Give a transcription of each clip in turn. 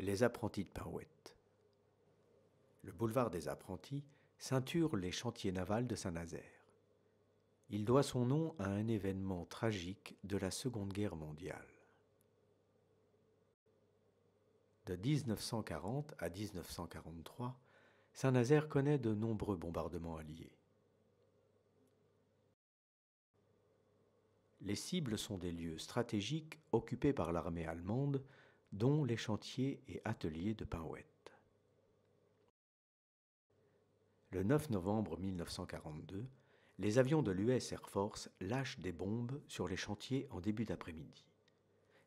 les apprentis de Parouette. Le boulevard des apprentis ceinture les chantiers navals de Saint-Nazaire. Il doit son nom à un événement tragique de la Seconde Guerre mondiale. De 1940 à 1943, Saint-Nazaire connaît de nombreux bombardements alliés. Les cibles sont des lieux stratégiques occupés par l'armée allemande dont les chantiers et ateliers de parouette. Le 9 novembre 1942, les avions de l'US Air Force lâchent des bombes sur les chantiers en début d'après-midi.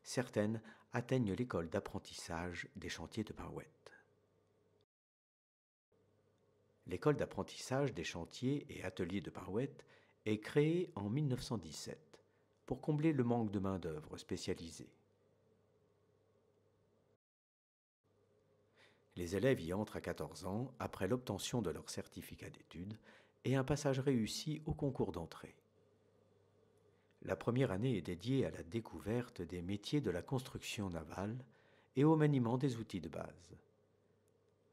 Certaines atteignent l'école d'apprentissage des chantiers de parouette. L'école d'apprentissage des chantiers et ateliers de Parouette est créée en 1917 pour combler le manque de main-d'œuvre spécialisée. Les élèves y entrent à 14 ans après l'obtention de leur certificat d'études et un passage réussi au concours d'entrée. La première année est dédiée à la découverte des métiers de la construction navale et au maniement des outils de base.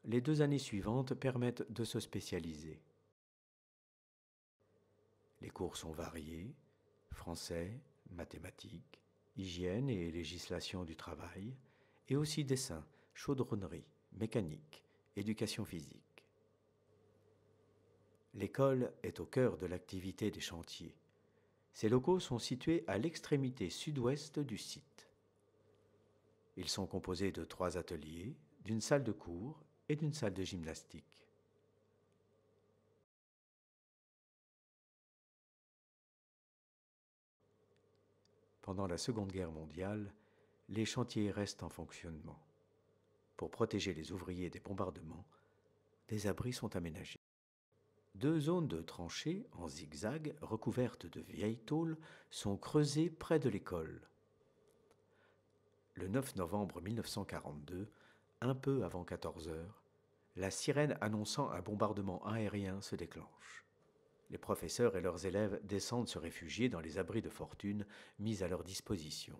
Les deux années suivantes permettent de se spécialiser. Les cours sont variés, français, mathématiques, hygiène et législation du travail, et aussi dessin, chaudronnerie, mécanique, éducation physique. L'école est au cœur de l'activité des chantiers. Ces locaux sont situés à l'extrémité sud-ouest du site. Ils sont composés de trois ateliers, d'une salle de cours et d'une salle de gymnastique. Pendant la Seconde Guerre mondiale, les chantiers restent en fonctionnement. Pour protéger les ouvriers des bombardements, des abris sont aménagés. Deux zones de tranchées en zigzag recouvertes de vieilles tôles sont creusées près de l'école. Le 9 novembre 1942, un peu avant 14 heures, la sirène annonçant un bombardement aérien se déclenche. Les professeurs et leurs élèves descendent se réfugier dans les abris de fortune mis à leur disposition.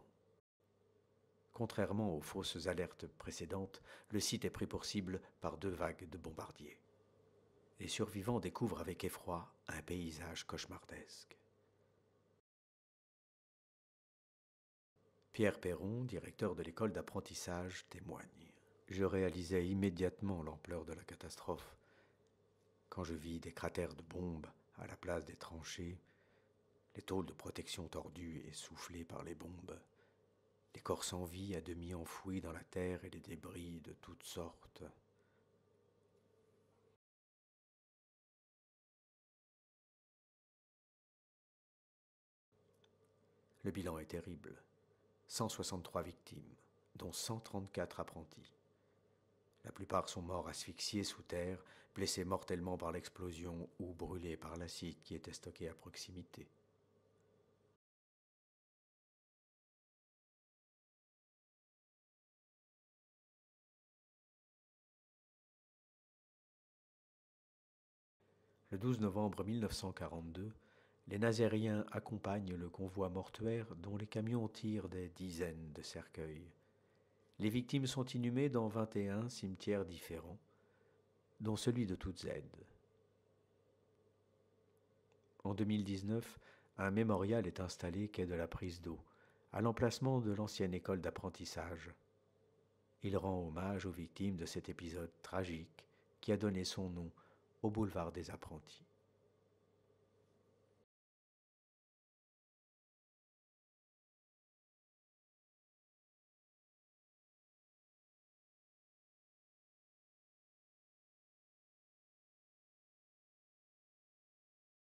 Contrairement aux fausses alertes précédentes, le site est pris pour cible par deux vagues de bombardiers. Les survivants découvrent avec effroi un paysage cauchemardesque. Pierre Perron, directeur de l'école d'apprentissage, témoigne. Je réalisais immédiatement l'ampleur de la catastrophe. Quand je vis des cratères de bombes à la place des tranchées, les tôles de protection tordues et soufflées par les bombes, des corps sans vie à demi enfouis dans la terre et des débris de toutes sortes. Le bilan est terrible. 163 victimes, dont 134 apprentis. La plupart sont morts asphyxiés sous terre, blessés mortellement par l'explosion ou brûlés par l'acide qui était stocké à proximité. Le 12 novembre 1942, les Nazériens accompagnent le convoi mortuaire dont les camions tirent des dizaines de cercueils. Les victimes sont inhumées dans 21 cimetières différents, dont celui de Z. En 2019, un mémorial est installé quai de la prise d'eau, à l'emplacement de l'ancienne école d'apprentissage. Il rend hommage aux victimes de cet épisode tragique qui a donné son nom au boulevard des apprentis.